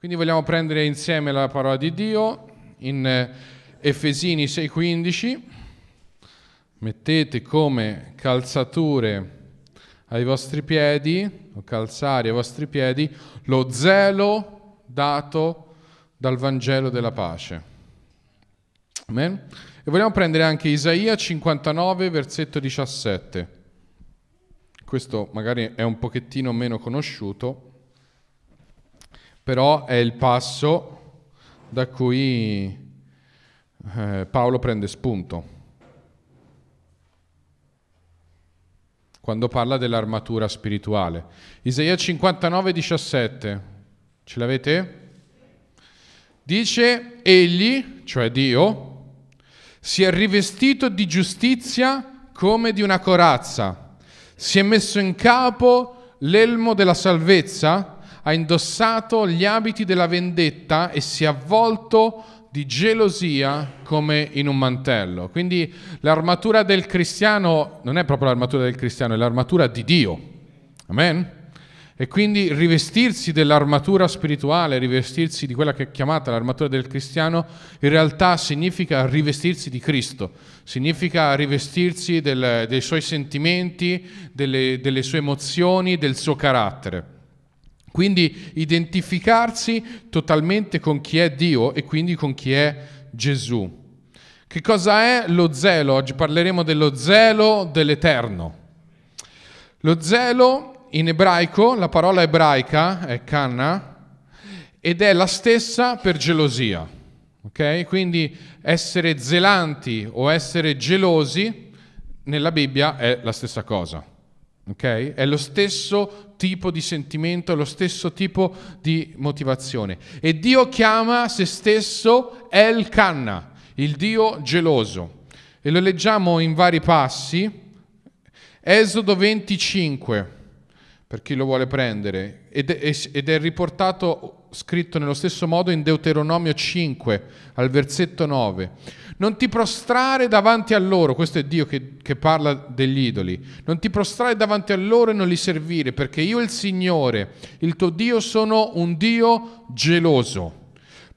Quindi vogliamo prendere insieme la parola di Dio in eh, Efesini 6:15. Mettete come calzature ai vostri piedi, o calzari ai vostri piedi, lo zelo dato dal Vangelo della pace. Amen. E vogliamo prendere anche Isaia 59, versetto 17. Questo magari è un pochettino meno conosciuto, però è il passo da cui eh, Paolo prende spunto. quando parla dell'armatura spirituale. Isaia 59, 17, ce l'avete? Dice, egli, cioè Dio, si è rivestito di giustizia come di una corazza, si è messo in capo l'elmo della salvezza ha indossato gli abiti della vendetta e si è avvolto di gelosia come in un mantello. Quindi l'armatura del cristiano non è proprio l'armatura del cristiano, è l'armatura di Dio. Amen? E quindi rivestirsi dell'armatura spirituale, rivestirsi di quella che è chiamata l'armatura del cristiano, in realtà significa rivestirsi di Cristo, significa rivestirsi del, dei suoi sentimenti, delle, delle sue emozioni, del suo carattere. Quindi identificarsi totalmente con chi è Dio e quindi con chi è Gesù. Che cosa è lo zelo? Oggi parleremo dello zelo dell'Eterno. Lo zelo in ebraico, la parola ebraica è canna, ed è la stessa per gelosia. Okay? Quindi essere zelanti o essere gelosi nella Bibbia è la stessa cosa. Okay? È lo stesso tipo di sentimento, è lo stesso tipo di motivazione. E Dio chiama se stesso El Canna, il Dio geloso. E lo leggiamo in vari passi. Esodo 25, per chi lo vuole prendere, ed è, ed è riportato, scritto nello stesso modo in Deuteronomio 5, al versetto 9. Non ti prostrare davanti a loro, questo è Dio che, che, parla degli idoli, non ti prostrare davanti a loro e non li servire, perché io il Signore, il tuo Dio, sono un Dio geloso.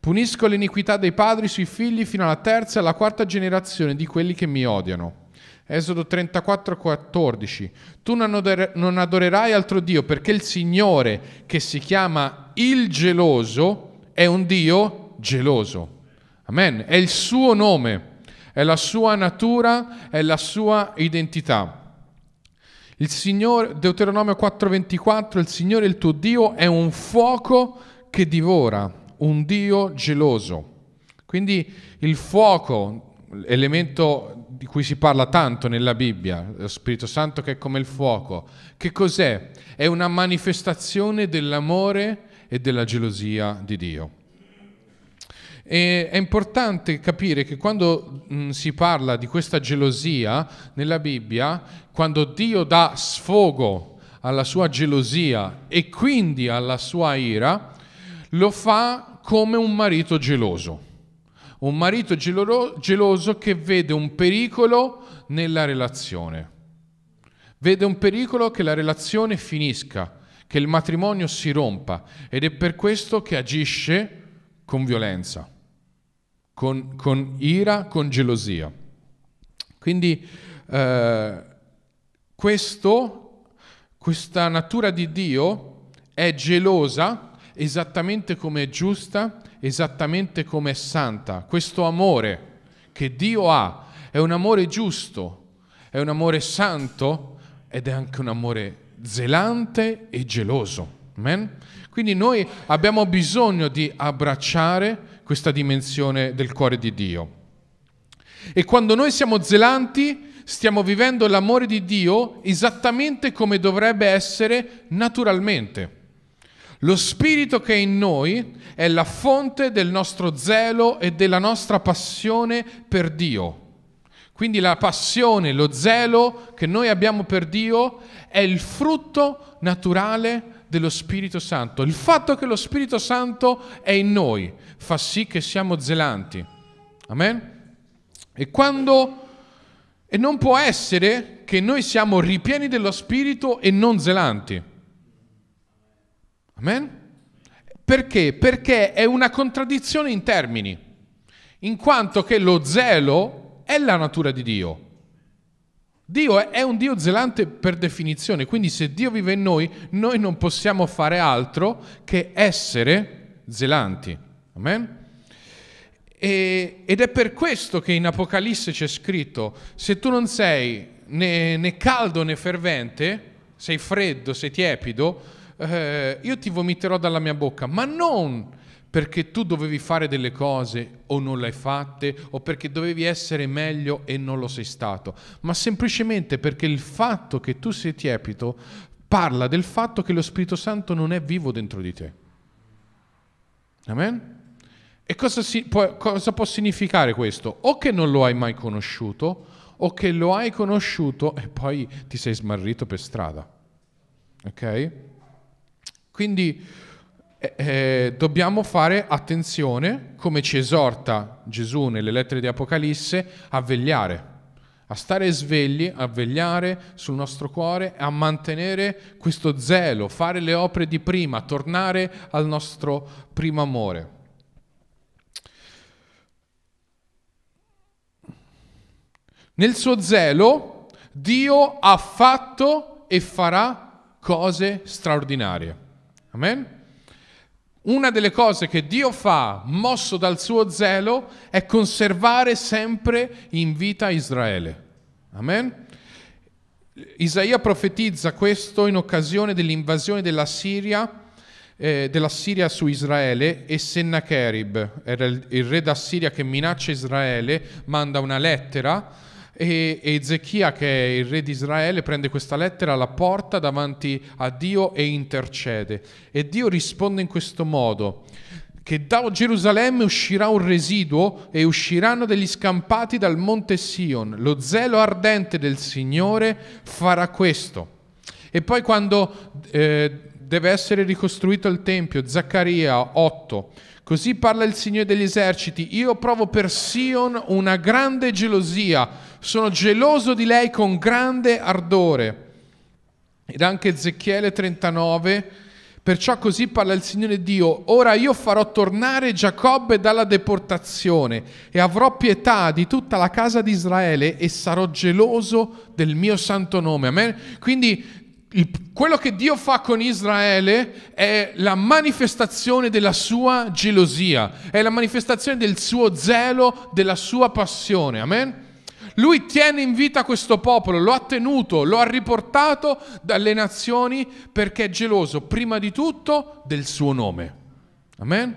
Punisco l'iniquità dei padri sui figli fino alla terza e alla quarta generazione di quelli che mi odiano. Esodo 34, 14. Tu non adorerai altro Dio perché il Signore, che si chiama il geloso, è un Dio geloso. Amen. È il suo nome, è la sua natura, è la sua identità. Il Signore, Deuteronomio 4:24, il Signore il tuo Dio è un fuoco che divora, un Dio geloso. Quindi il fuoco, elemento di cui si parla tanto nella Bibbia, lo Spirito Santo che è come il fuoco, che cos'è? È una manifestazione dell'amore e della gelosia di Dio. E è importante capire che quando mh, mm, si parla di questa gelosia nella Bibbia, quando Dio dà sfogo alla sua gelosia e quindi alla sua ira, lo fa come un marito geloso. Un marito gelo- geloso che vede un pericolo nella relazione. Vede un pericolo che la relazione finisca, che il matrimonio si rompa ed è per questo che agisce con violenza con, con ira, con gelosia. Quindi eh, questo, questa natura di Dio è gelosa esattamente come è giusta, esattamente come è santa. Questo amore che Dio ha è un amore giusto, è un amore santo ed è anche un amore zelante e geloso. Amen? Quindi noi abbiamo bisogno di abbracciare questa dimensione del cuore di Dio. E quando noi siamo zelanti, stiamo vivendo l'amore di Dio esattamente come dovrebbe essere naturalmente. Lo spirito che è in noi è la fonte del nostro zelo e della nostra passione per Dio. Quindi la passione, lo zelo che noi abbiamo per Dio è il frutto naturale dello Spirito Santo. Il fatto che lo Spirito Santo è in noi fa sì che siamo zelanti. Amen? E quando... E non può essere che noi siamo ripieni dello Spirito e non zelanti. Amen? Perché? Perché è una contraddizione in termini, in quanto che lo zelo è la natura di Dio, Dio è un Dio zelante per definizione, quindi se Dio vive in noi, noi non possiamo fare altro che essere zelanti. Amen? E, ed è per questo che in Apocalisse c'è scritto, se tu non sei né, né caldo né fervente, sei freddo, sei tiepido, eh, io ti vomiterò dalla mia bocca, ma non perché tu dovevi fare delle cose o non le hai fatte o perché dovevi essere meglio e non lo sei stato, ma semplicemente perché il fatto che tu sei tiepido parla del fatto che lo Spirito Santo non è vivo dentro di te. Amen? E cosa, si, può, cosa può significare questo? O che non lo hai mai conosciuto, o che lo hai conosciuto e poi ti sei smarrito per strada. Ok? Quindi eh, eh, dobbiamo fare attenzione, come ci esorta Gesù nelle lettere di Apocalisse, a vegliare, a stare svegli, a vegliare sul nostro cuore, a mantenere questo zelo, fare le opere di prima, tornare al nostro primo amore. Nel suo zelo Dio ha fatto e farà cose straordinarie. Amen? Una delle cose che Dio fa, mosso dal suo zelo, è conservare sempre in vita Israele. Amen? Isaia profetizza questo in occasione dell'invasione della Siria, eh, della Siria su Israele e Sennacherib, era il, il re d'Assiria che minaccia Israele, manda una lettera e, Ezechia, che è il re di Israele, prende questa lettera, la porta davanti a Dio e intercede. E Dio risponde in questo modo che da Gerusalemme uscirà un residuo e usciranno degli scampati dal monte Sion. Lo zelo ardente del Signore farà questo. E poi quando eh, deve essere ricostruito il Tempio, Zaccaria 8, Così parla il Signore degli eserciti, io provo per Sion una grande gelosia, sono geloso di lei con grande ardore. Ed anche Ezechiele 39, perciò così parla il Signore Dio, ora io farò tornare Giacobbe dalla deportazione e avrò pietà di tutta la casa di Israele e sarò geloso del mio santo nome. Amen. Quindi quello che Dio fa con Israele è la manifestazione della sua gelosia, è la manifestazione del suo zelo, della sua passione. Amen? Lui tiene in vita questo popolo, lo ha tenuto, lo ha riportato dalle nazioni perché è geloso prima di tutto del suo nome. Amen?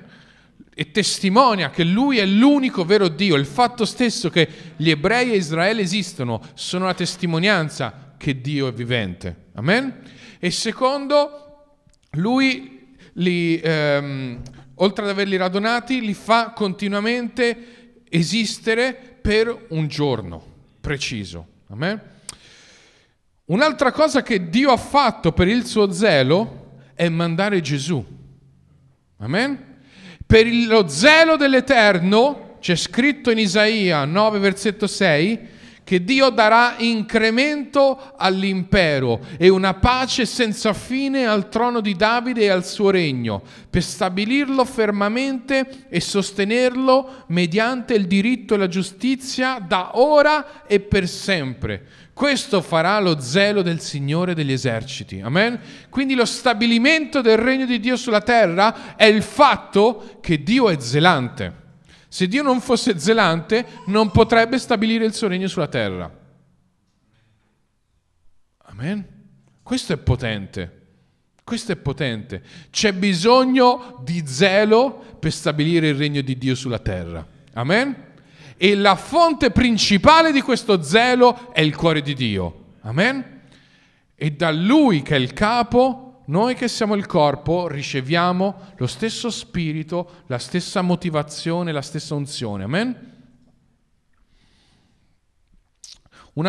E testimonia che lui è l'unico vero Dio. Il fatto stesso che gli ebrei e Israele esistono sono la testimonianza che Dio è vivente. Amen? E secondo, lui li, ehm, oltre ad averli radunati, li fa continuamente esistere per un giorno preciso. Amen? Un'altra cosa che Dio ha fatto per il suo zelo è mandare Gesù. Amen? Per lo zelo dell'Eterno, c'è scritto in Isaia 9, versetto 6, che Dio darà incremento all'impero e una pace senza fine al trono di Davide e al suo regno, per stabilirlo fermamente e sostenerlo mediante il diritto e la giustizia da ora e per sempre. Questo farà lo zelo del Signore degli eserciti. Amen? Quindi lo stabilimento del regno di Dio sulla terra è il fatto che Dio è zelante. Se Dio non fosse zelante, non potrebbe stabilire il suo regno sulla terra. Amen. Questo è potente. Questo è potente. C'è bisogno di zelo per stabilire il regno di Dio sulla terra. Amen. E la fonte principale di questo zelo è il cuore di Dio. Amen. E da lui che è il capo noi che siamo il corpo riceviamo lo stesso spirito, la stessa motivazione, la stessa unzione. Amen?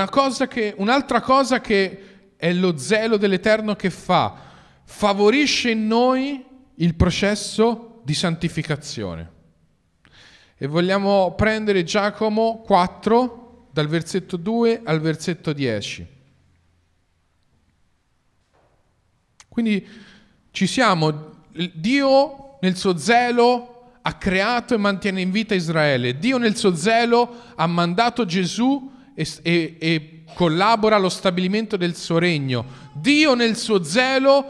Cosa che, un'altra cosa che è lo zelo dell'Eterno che fa, favorisce in noi il processo di santificazione. E vogliamo prendere Giacomo 4 dal versetto 2 al versetto 10. Quindi ci siamo, Dio nel suo zelo ha creato e mantiene in vita Israele, Dio nel suo zelo ha mandato Gesù e, e, e collabora allo stabilimento del suo regno, Dio nel suo zelo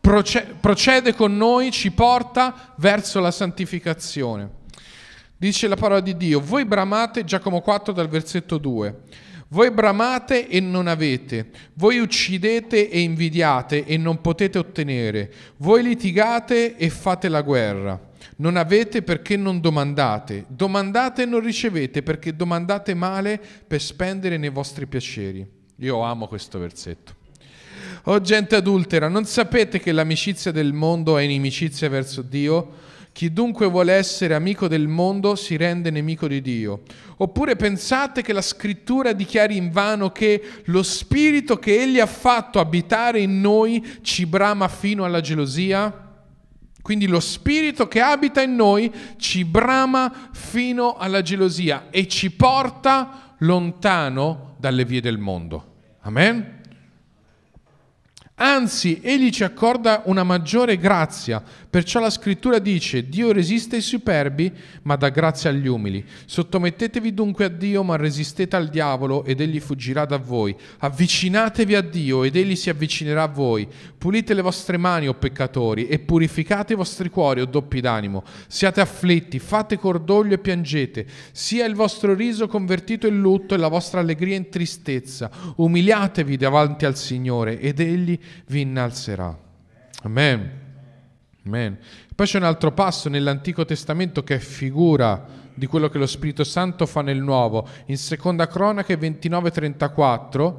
proce- procede con noi, ci porta verso la santificazione. Dice la parola di Dio, voi bramate, Giacomo 4 dal versetto 2 voi bramate e non avete, voi uccidete e invidiate e non potete ottenere, voi litigate e fate la guerra. Non avete perché non domandate, domandate e non ricevete perché domandate male per spendere nei vostri piaceri. Io amo questo versetto. O oh, gente adultera, non sapete che l'amicizia del mondo è inimicizia verso Dio? Chiunque vuole essere amico del mondo si rende nemico di Dio. Oppure pensate che la scrittura dichiari in vano che lo spirito che egli ha fatto abitare in noi ci brama fino alla gelosia? Quindi lo spirito che abita in noi ci brama fino alla gelosia e ci porta lontano dalle vie del mondo. Amen? Anzi, egli ci accorda una maggiore grazia Perciò la scrittura dice, Dio resiste ai superbi, ma dà grazia agli umili. Sottomettetevi dunque a Dio, ma resistete al diavolo ed egli fuggirà da voi. Avvicinatevi a Dio ed egli si avvicinerà a voi. Pulite le vostre mani, o peccatori, e purificate i vostri cuori, o doppi d'animo. Siate afflitti, fate cordoglio e piangete. Sia il vostro riso convertito in lutto e la vostra allegria in tristezza. Umiliatevi davanti al Signore ed egli vi innalzerà. Amen. Amen. Poi c'è un altro passo nell'Antico Testamento che è figura di quello che lo Spirito Santo fa nel Nuovo. In Seconda Cronache 29-34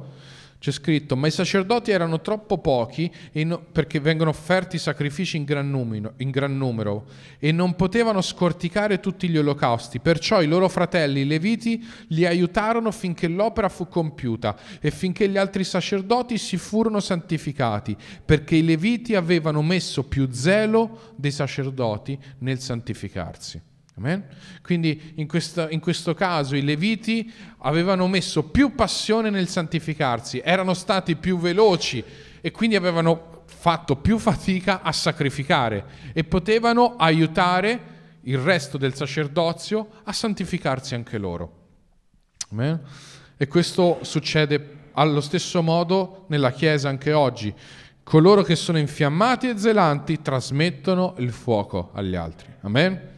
c'è scritto, ma i sacerdoti erano troppo pochi no, perché vengono offerti sacrifici in gran, numero, in gran numero e non potevano scorticare tutti gli olocausti, perciò i loro fratelli i leviti li aiutarono finché l'opera fu compiuta e finché gli altri sacerdoti si furono santificati, perché i leviti avevano messo più zelo dei sacerdoti nel santificarsi. Amen? Quindi in questo, in questo caso i Leviti avevano messo più passione nel santificarsi, erano stati più veloci e quindi avevano fatto più fatica a sacrificare e potevano aiutare il resto del sacerdozio a santificarsi anche loro. Amen? E questo succede allo stesso modo nella Chiesa anche oggi. Coloro che sono infiammati e zelanti trasmettono il fuoco agli altri. Amen?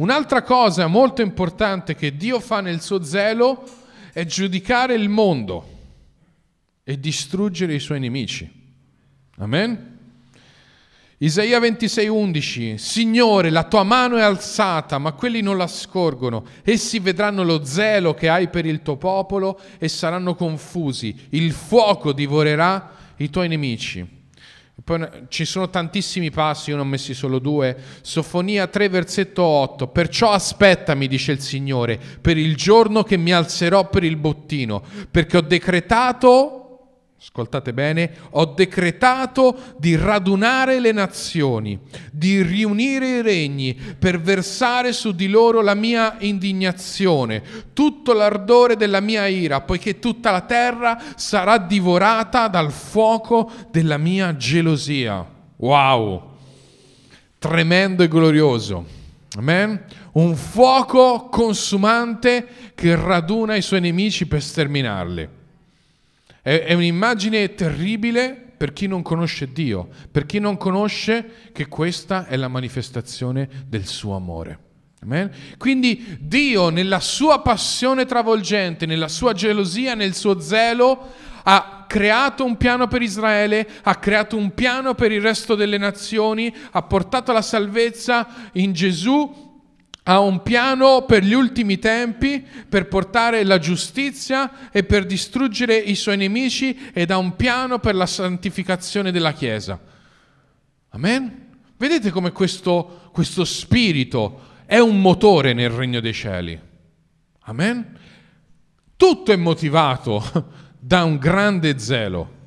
Un'altra cosa molto importante che Dio fa nel suo zelo è giudicare il mondo e distruggere i suoi nemici. Amen? Isaia 26:11 Signore, la tua mano è alzata, ma quelli non la scorgono. Essi vedranno lo zelo che hai per il tuo popolo e saranno confusi. Il fuoco divorerà i tuoi nemici. Poi, ci sono tantissimi passi, io ne ho messi solo due. Sofonia 3, versetto 8. Perciò aspettami, dice il Signore, per il giorno che mi alzerò per il bottino, perché ho decretato ascoltate bene, ho decretato di radunare le nazioni, di riunire i regni, per versare su di loro la mia indignazione, tutto l'ardore della mia ira, poiché tutta la terra sarà divorata dal fuoco della mia gelosia. Wow! Tremendo e glorioso. Amen? Un fuoco consumante che raduna i suoi nemici per sterminarli. È, è un'immagine terribile per chi non conosce Dio, per chi non conosce che questa è la manifestazione del suo amore. Amen? Quindi Dio nella sua passione travolgente, nella sua gelosia, nel suo zelo, ha creato un piano per Israele, ha creato un piano per il resto delle nazioni, ha portato la salvezza in Gesù ha un piano per gli ultimi tempi, per portare la giustizia e per distruggere i suoi nemici ed ha un piano per la santificazione della Chiesa. Amen? Vedete come questo, questo spirito è un motore nel regno dei cieli. Amen? Tutto è motivato da un grande zelo.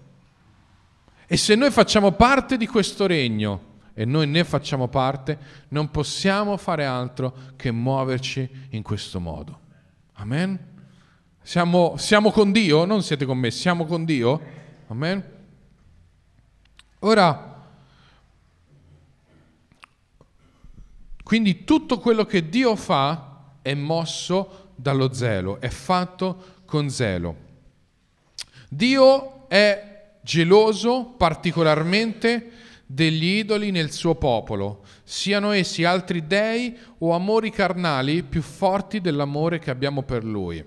E se noi facciamo parte di questo regno, e noi ne facciamo parte, non possiamo fare altro che muoverci in questo modo. Amen? Siamo, siamo con Dio, non siete con me, siamo con Dio. Amen? Ora, quindi tutto quello che Dio fa è mosso dallo zelo, è fatto con zelo. Dio è geloso particolarmente degli idoli nel suo popolo, siano essi altri dei o amori carnali più forti dell'amore che abbiamo per lui.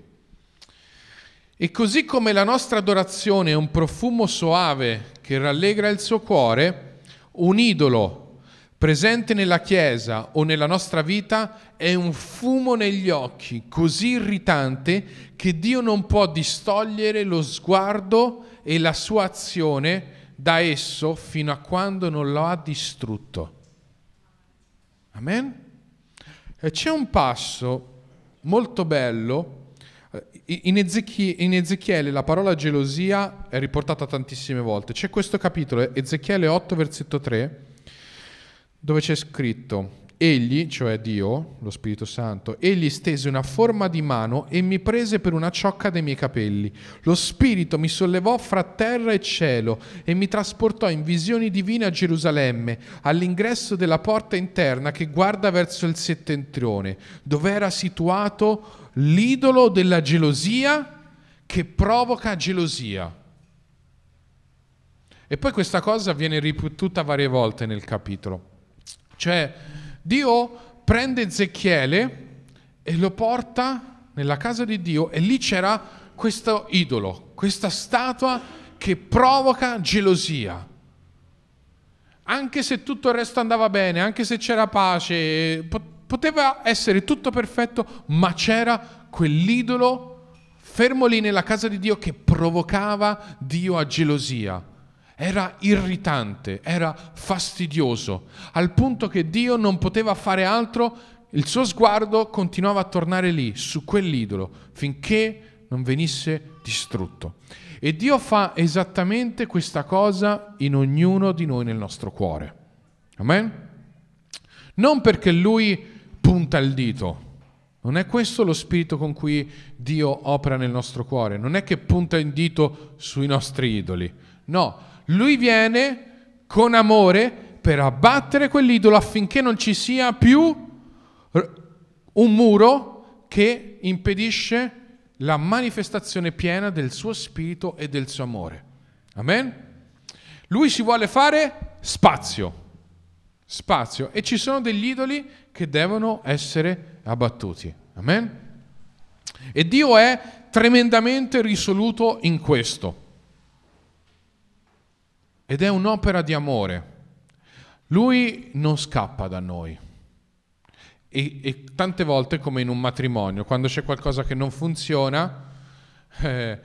E così come la nostra adorazione è un profumo soave che rallegra il suo cuore, un idolo presente nella Chiesa o nella nostra vita è un fumo negli occhi così irritante che Dio non può distogliere lo sguardo e la sua azione da esso fino a quando non lo ha distrutto. Amen? E c'è un passo molto bello. Eh, in, Ezechie- in Ezechiele la parola gelosia è riportata tantissime volte. C'è questo capitolo, Ezechiele 8, versetto 3, dove c'è scritto, Egli, cioè Dio, lo Spirito Santo, egli stese una forma di mano e mi prese per una ciocca dei miei capelli. Lo Spirito mi sollevò fra terra e cielo e mi trasportò in visioni divine a Gerusalemme, all'ingresso della porta interna che guarda verso il settentrione, dove era situato l'idolo della gelosia che provoca gelosia. E poi questa cosa viene ripetuta varie volte nel capitolo. Cioè, Dio prende Ezechiele e lo porta nella casa di Dio e lì c'era questo idolo, questa statua che provoca gelosia. Anche se tutto il resto andava bene, anche se c'era pace, poteva essere tutto perfetto, ma c'era quell'idolo fermo lì nella casa di Dio che provocava Dio a gelosia. Era irritante, era fastidioso, al punto che Dio non poteva fare altro, il suo sguardo continuava a tornare lì, su quell'idolo, finché non venisse distrutto. E Dio fa esattamente questa cosa in ognuno di noi nel nostro cuore. Amen? Non perché lui punta il dito, non è questo lo spirito con cui Dio opera nel nostro cuore, non è che punta il dito sui nostri idoli, no, lui viene con amore per abbattere quell'idolo affinché non ci sia più un muro che impedisce la manifestazione piena del suo spirito e del suo amore. Amen? Lui si vuole fare spazio, spazio e ci sono degli idoli che devono essere abbattuti. Amen? E Dio è tremendamente risoluto in questo ed è un'opera di amore. Lui non scappa da noi. E, e, tante volte, come in un matrimonio, quando c'è qualcosa che non funziona, eh,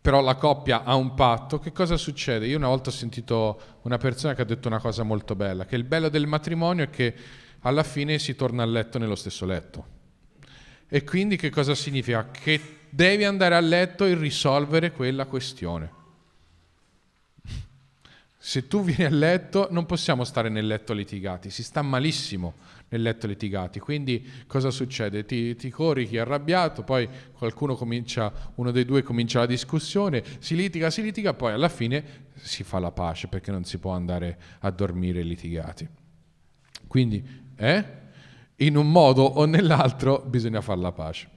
però la coppia ha un patto, che cosa succede? Io una volta ho sentito una persona che ha detto una cosa molto bella, che il bello del matrimonio è che alla fine si torna a letto nello stesso letto. E quindi che cosa significa? Che devi andare a letto e risolvere quella questione se tu vieni a letto non possiamo stare nel letto litigati, si sta malissimo nel letto litigati, quindi cosa succede? Ti, ti corichi arrabbiato, poi qualcuno comincia, uno dei due comincia la discussione, si litiga, si litiga, poi alla fine si fa la pace perché non si può andare a dormire litigati. Quindi, eh? in un modo o nell'altro bisogna fare la pace.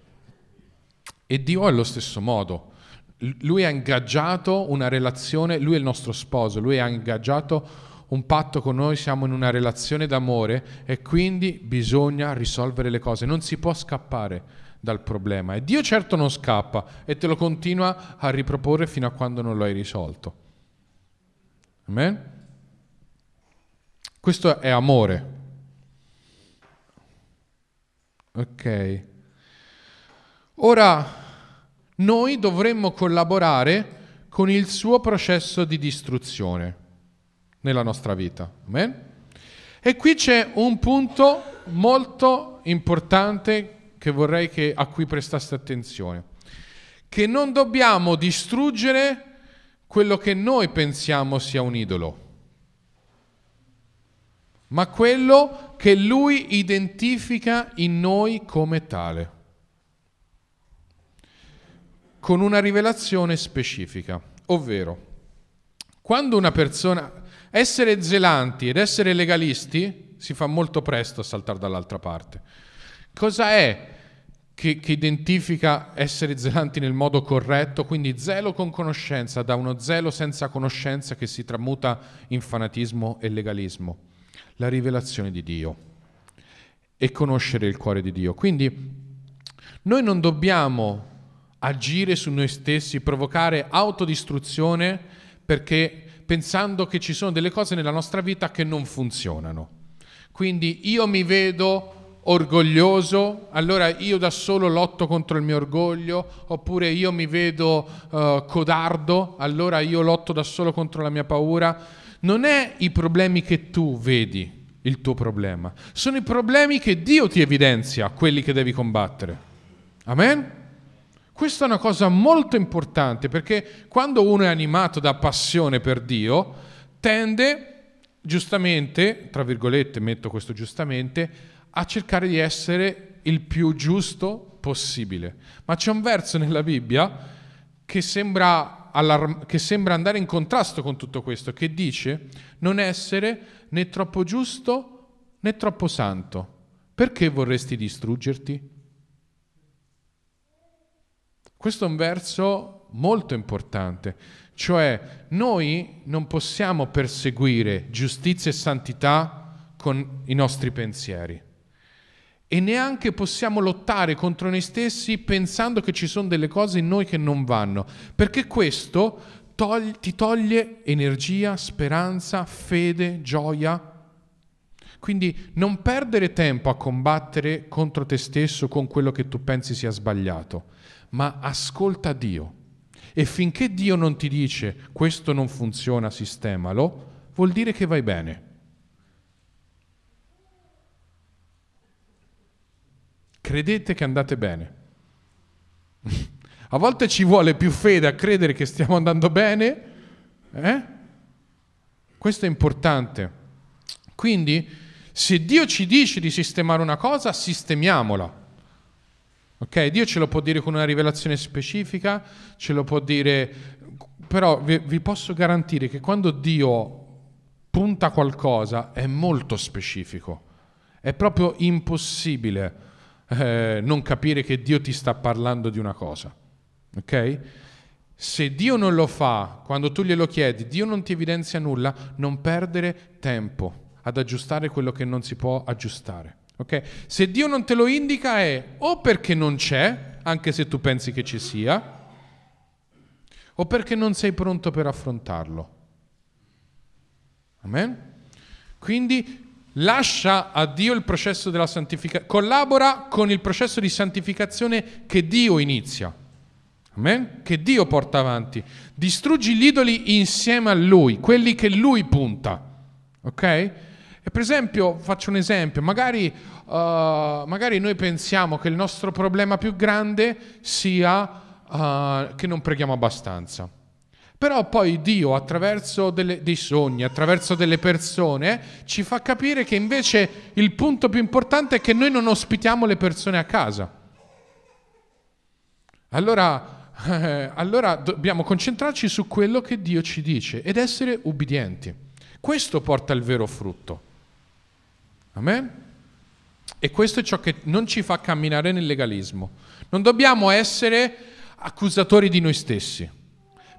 E Dio è lo stesso modo lui ha ingaggiato una relazione, lui è il nostro sposo, lui ha ingaggiato un patto con noi, siamo in una relazione d'amore e quindi bisogna risolvere le cose, non si può scappare dal problema e Dio certo non scappa e te lo continua a riproporre fino a quando non lo hai risolto. Amen? Questo è amore. Ok. Ora noi dovremmo collaborare con il suo processo di distruzione nella nostra vita. Amen? E qui c'è un punto molto importante che vorrei che, a cui prestaste attenzione, che non dobbiamo distruggere quello che noi pensiamo sia un idolo, ma quello che lui identifica in noi come tale con una rivelazione specifica, ovvero quando una persona... Essere zelanti ed essere legalisti si fa molto presto a saltare dall'altra parte. Cosa è che, che, identifica essere zelanti nel modo corretto? Quindi zelo con conoscenza, da uno zelo senza conoscenza che si tramuta in fanatismo e legalismo. La rivelazione di Dio e conoscere il cuore di Dio. Quindi noi non dobbiamo agire su noi stessi, provocare autodistruzione perché pensando che ci sono delle cose nella nostra vita che non funzionano. Quindi io mi vedo orgoglioso, allora io da solo lotto contro il mio orgoglio, oppure io mi vedo uh, codardo, allora io lotto da solo contro la mia paura. Non è i problemi che tu vedi il tuo problema, sono i problemi che Dio ti evidenzia, quelli che devi combattere. Amen? Questa è una cosa molto importante perché quando uno è animato da passione per Dio, tende giustamente, tra virgolette metto questo giustamente, a cercare di essere il più giusto possibile. Ma c'è un verso nella Bibbia che sembra, allarm- che sembra andare in contrasto con tutto questo, che dice non essere né troppo giusto né troppo santo. Perché vorresti distruggerti? Questo è un verso molto importante, cioè noi non possiamo perseguire giustizia e santità con i nostri pensieri e neanche possiamo lottare contro noi stessi pensando che ci sono delle cose in noi che non vanno, perché questo togli, ti toglie energia, speranza, fede, gioia. Quindi non perdere tempo a combattere contro te stesso con quello che tu pensi sia sbagliato ma ascolta Dio. E finché Dio non ti dice questo non funziona, sistemalo, vuol dire che vai bene. Credete che andate bene. a volte ci vuole più fede a credere che stiamo andando bene. Eh? Questo è importante. Quindi, se Dio ci dice di sistemare una cosa, sistemiamola. Ok? Dio ce lo può dire con una rivelazione specifica, ce lo può dire, però vi, vi posso garantire che quando Dio punta qualcosa è molto specifico, è proprio impossibile eh, non capire che Dio ti sta parlando di una cosa. Ok? Se Dio non lo fa, quando tu glielo chiedi, Dio non ti evidenzia nulla, non perdere tempo ad aggiustare quello che non si può aggiustare. Okay? Se Dio non te lo indica è o perché non c'è, anche se tu pensi che ci sia, o perché non sei pronto per affrontarlo. Amen? Quindi lascia a Dio il processo della santificazione, collabora con il processo di santificazione che Dio inizia. Amen? Che Dio porta avanti. Distruggi gli idoli insieme a Lui, quelli che Lui punta. Ok? E per esempio, faccio un esempio, magari, uh, magari noi pensiamo che il nostro problema più grande sia uh, che non preghiamo abbastanza. Però poi Dio, attraverso delle, dei sogni, attraverso delle persone, ci fa capire che invece il punto più importante è che noi non ospitiamo le persone a casa. Allora, eh, allora dobbiamo concentrarci su quello che Dio ci dice ed essere ubbidienti. Questo porta al vero frutto. Amen? E questo è ciò che non ci fa camminare nel legalismo. Non dobbiamo essere accusatori di noi stessi,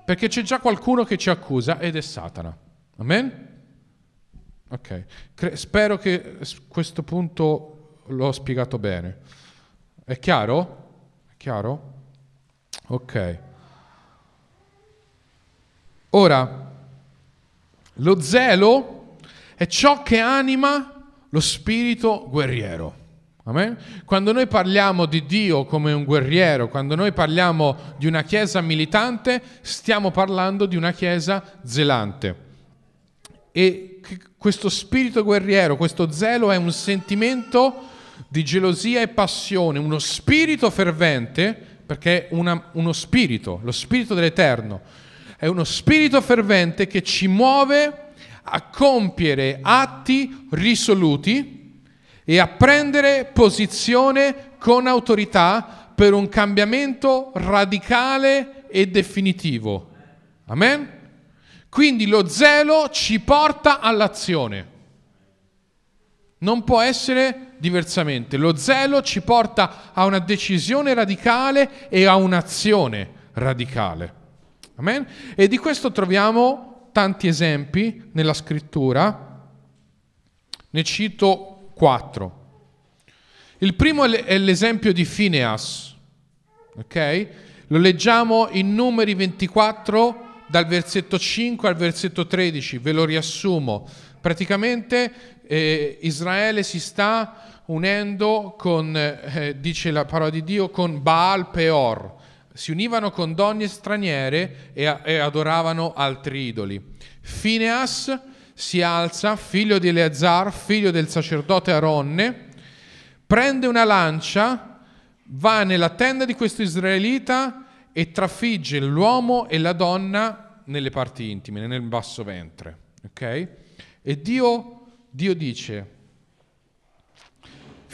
perché c'è già qualcuno che ci accusa ed è Satana. Amen? Ok, Cre- spero che questo punto l'ho spiegato bene. È chiaro? È chiaro? Ok. Ora, lo zelo è ciò che anima lo spirito guerriero. Amen? Quando noi parliamo di Dio come un guerriero, quando noi parliamo di una chiesa militante, stiamo parlando di una chiesa zelante. E questo spirito guerriero, questo zelo è un sentimento di gelosia e passione, uno spirito fervente, perché è una, uno spirito, lo spirito dell'Eterno, è uno spirito fervente che ci muove a compiere atti risoluti e a prendere posizione con autorità per un cambiamento radicale e definitivo. Amen? Quindi lo zelo ci porta all'azione. Non può essere diversamente. Lo zelo ci porta a una decisione radicale e a un'azione radicale. Amen? E di questo troviamo tanti esempi nella scrittura, ne cito quattro. Il primo è l'esempio di Phineas, ok? Lo leggiamo in numeri 24 dal versetto 5 al versetto 13, ve lo riassumo. Praticamente eh, Israele si sta unendo con, eh, dice la parola di Dio, con Baal Peor, si univano con donne straniere e, e adoravano altri idoli. Phineas si alza, figlio di Eleazar, figlio del sacerdote Aronne, prende una lancia, va nella tenda di questo israelita e trafigge l'uomo e la donna nelle parti intime, nel basso ventre. Okay? E Dio, Dio dice,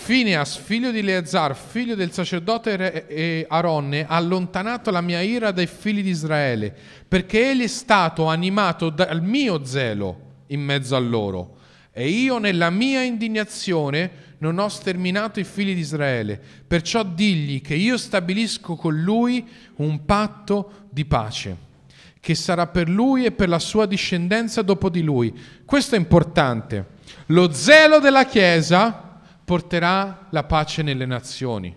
Phineas, figlio di Eleazar, figlio del sacerdote eh, Aronne, ha allontanato la mia ira dai figli di Israele, perché egli è stato animato dal mio zelo in mezzo a loro. E io nella mia indignazione non ho sterminato i figli di Israele. Perciò digli che io stabilisco con lui un patto di pace, che sarà per lui e per la sua discendenza dopo di lui. Questo è importante. Lo zelo della Chiesa porterà la pace nelle nazioni.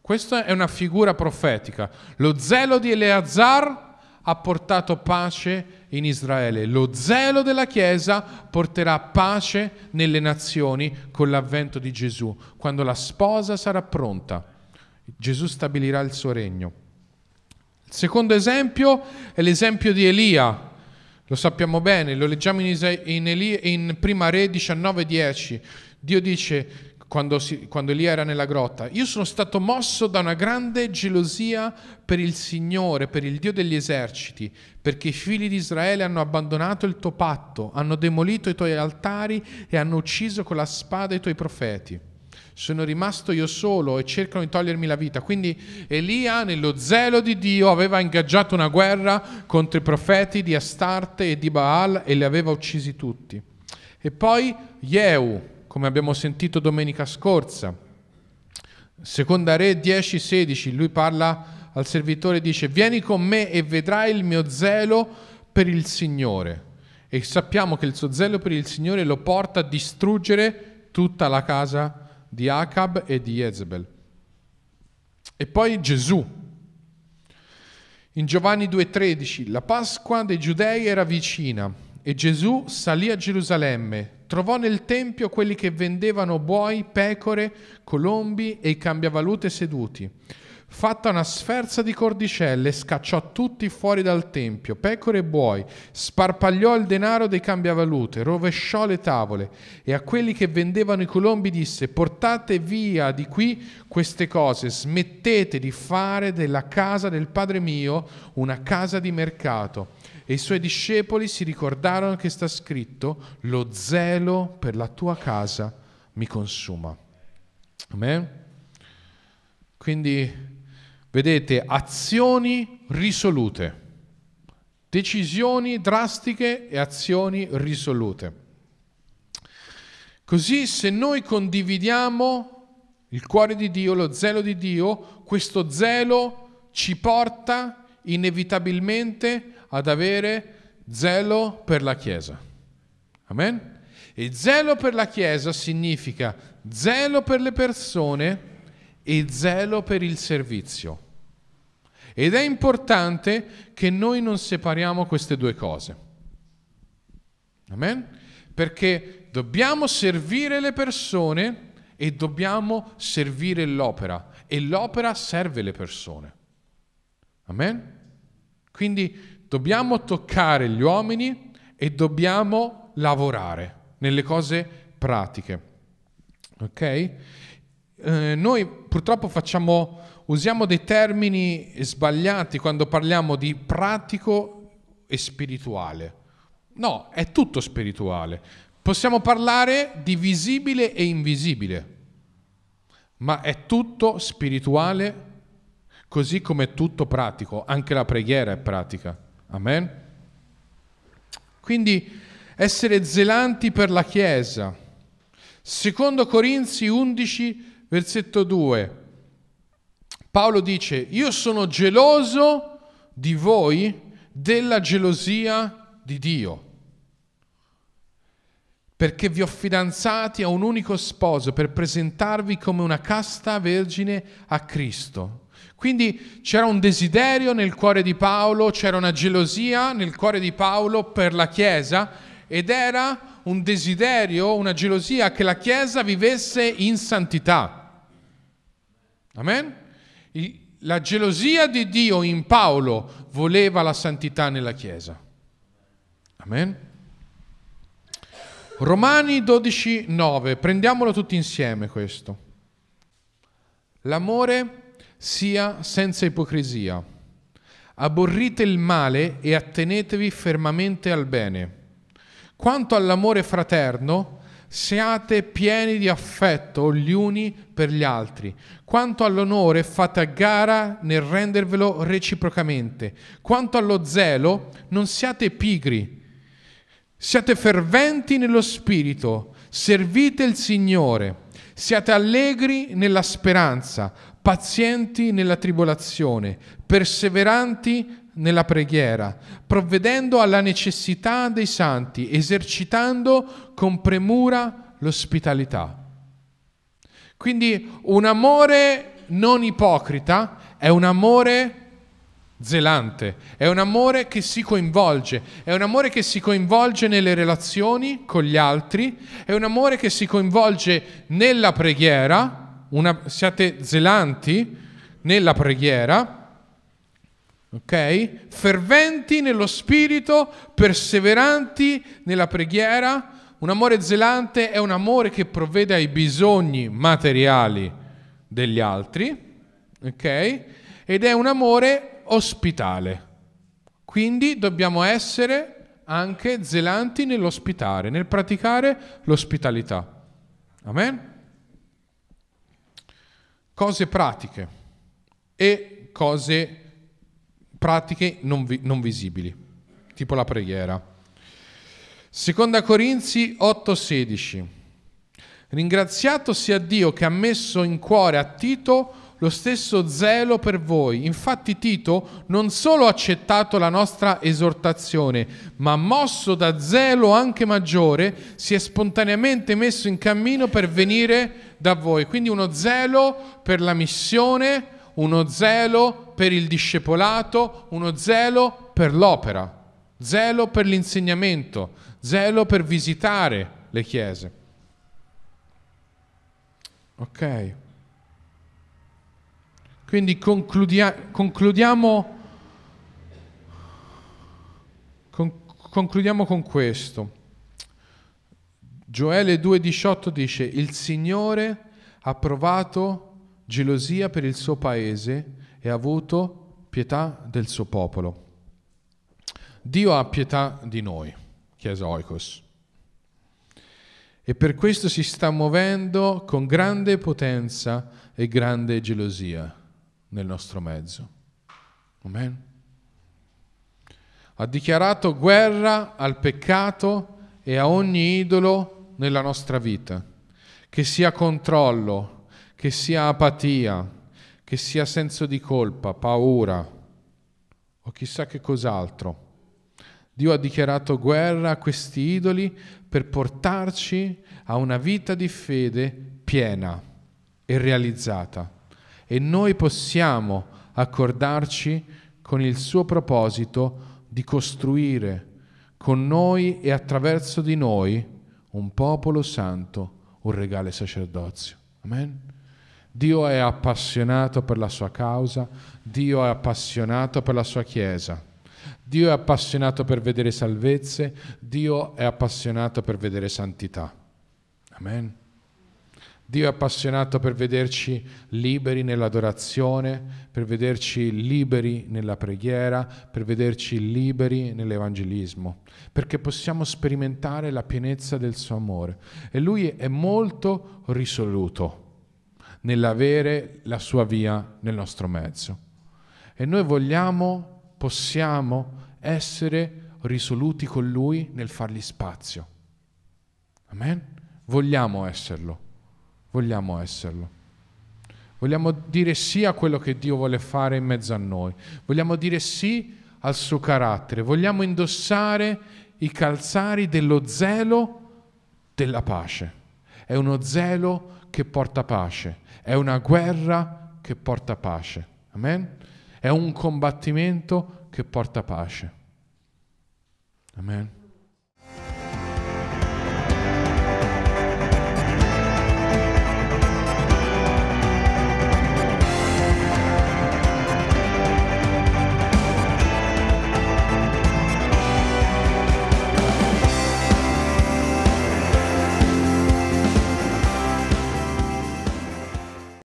Questa è una figura profetica. Lo zelo di Eleazar ha portato pace in Israele. Lo zelo della Chiesa porterà pace nelle nazioni con l'avvento di Gesù, quando la sposa sarà pronta. Gesù stabilirà il suo regno. Il secondo esempio è l'esempio di Elia, lo sappiamo bene, lo leggiamo in, Isa- in, Eli- in Prima Re 19:10. Dio dice quando, si, quando, Elia era nella grotta, io sono stato mosso da una grande gelosia per il Signore, per il Dio degli eserciti, perché i figli di Israele hanno abbandonato il tuo patto, hanno demolito i tuoi altari e hanno ucciso con la spada i tuoi profeti sono rimasto io solo e cercano di togliermi la vita. Quindi Elia, nello zelo di Dio, aveva ingaggiato una guerra contro i profeti di Astarte e di Baal e li aveva uccisi tutti. E poi Yehu, come abbiamo sentito domenica scorsa, seconda re 10-16, lui parla al servitore e dice, vieni con me e vedrai il mio zelo per il Signore. E sappiamo che il suo zelo per il Signore lo porta a distruggere tutta la casa di Dio di Acab e di Jezebel. E poi Gesù. In Giovanni 2,13 la Pasqua dei Giudei era vicina e Gesù salì a Gerusalemme, trovò nel Tempio quelli che vendevano buoi, pecore, colombi e i cambiavalute seduti. Fatta una sferza di cordicelle, scacciò tutti fuori dal tempio, pecore e buoi, sparpagliò il denaro dei cambiavalute, rovesciò le tavole e a quelli che vendevano i colombi disse: Portate via di qui queste cose, smettete di fare della casa del Padre mio una casa di mercato. E i suoi discepoli si ricordarono che sta scritto: Lo zelo per la tua casa mi consuma. Amen. Quindi Vedete, azioni risolute, decisioni drastiche e azioni risolute. Così se noi condividiamo il cuore di Dio, lo zelo di Dio, questo zelo ci porta inevitabilmente ad avere zelo per la Chiesa. Amen? E zelo per la Chiesa significa zelo per le persone e zelo per il servizio. Ed è importante che noi non separiamo queste due cose. Amen? Perché dobbiamo servire le persone e dobbiamo servire l'opera e l'opera serve le persone. Amen? Quindi dobbiamo toccare gli uomini e dobbiamo lavorare nelle cose pratiche. Ok? Eh, noi purtroppo facciamo usiamo dei termini sbagliati quando parliamo di pratico e spirituale. No, è tutto spirituale. Possiamo parlare di visibile e invisibile, ma è tutto spirituale così come è tutto pratico, anche la preghiera è pratica. Amen. Quindi essere zelanti per la Chiesa. Secondo Corinzi 11, versetto 2. Paolo dice, io sono geloso di voi della gelosia di Dio, perché vi ho fidanzati a un unico sposo per presentarvi come una casta vergine a Cristo. Quindi c'era un desiderio nel cuore di Paolo, c'era una gelosia nel cuore di Paolo per la Chiesa ed era un desiderio, una gelosia che la Chiesa vivesse in santità. Amen? La gelosia di Dio in Paolo voleva la santità nella Chiesa. Amen. Romani 12, 9, prendiamolo tutti insieme questo. L'amore sia senza ipocrisia. Aborrite il male e attenetevi fermamente al bene. Quanto all'amore fraterno, Siate pieni di affetto gli uni per gli altri. Quanto all'onore, fate a gara nel rendervelo reciprocamente. Quanto allo zelo, non siate pigri. Siate ferventi nello spirito, servite il Signore. Siate allegri nella speranza, pazienti nella tribolazione, perseveranti nella preghiera, provvedendo alla necessità dei santi, esercitando con premura l'ospitalità. Quindi un amore non ipocrita è un amore zelante, è un amore che si coinvolge, è un amore che si coinvolge nelle relazioni con gli altri, è un amore che si coinvolge nella preghiera, una, siate zelanti nella preghiera ok? Ferventi nello spirito, perseveranti nella preghiera. Un amore zelante è un amore che provvede ai bisogni materiali degli altri, ok? Ed è un amore ospitale. Quindi dobbiamo essere anche zelanti nell'ospitare, nel praticare l'ospitalità. Amen? Cose pratiche e cose pratiche non, vi, non visibili, tipo la preghiera. Seconda Corinzi 8:16. Ringraziato sia Dio che ha messo in cuore a Tito lo stesso zelo per voi. Infatti Tito non solo ha accettato la nostra esortazione, ma mosso da zelo anche maggiore, si è spontaneamente messo in cammino per venire da voi. Quindi uno zelo per la missione, uno zelo per il discepolato, uno zelo per l'opera, zelo per l'insegnamento, zelo per visitare le chiese. Ok. Quindi concludia- concludiamo, con- concludiamo con questo. Gioele 2,18 dice: Il Signore ha provato gelosia per il suo paese e ha avuto pietà del suo popolo. Dio ha pietà di noi, Chiesa Oikos. E per questo si sta muovendo con grande potenza e grande gelosia nel nostro mezzo. Amen. Ha dichiarato guerra al peccato e a ogni idolo nella nostra vita, che sia controllo, che sia apatia, che sia senso di colpa, paura o chissà che cos'altro. Dio ha dichiarato guerra a questi idoli per portarci a una vita di fede piena e realizzata. E noi possiamo accordarci con il suo proposito di costruire con noi e attraverso di noi un popolo santo, un regale sacerdozio. Amen. Dio è appassionato per la sua causa, Dio è appassionato per la sua Chiesa, Dio è appassionato per vedere salvezze, Dio è appassionato per vedere santità. Amen. Dio è appassionato per vederci liberi nell'adorazione, per vederci liberi nella preghiera, per vederci liberi nell'evangelismo, perché possiamo sperimentare la pienezza del suo amore. E lui è molto risoluto nell'avere la sua via nel nostro mezzo. E noi vogliamo, possiamo essere risoluti con Lui nel fargli spazio. Amen? Vogliamo esserlo, vogliamo esserlo. Vogliamo dire sì a quello che Dio vuole fare in mezzo a noi. Vogliamo dire sì al suo carattere. Vogliamo indossare i calzari dello zelo della pace. È uno zelo che porta pace, è una guerra che porta pace. Amen? È un combattimento che porta pace. Amen.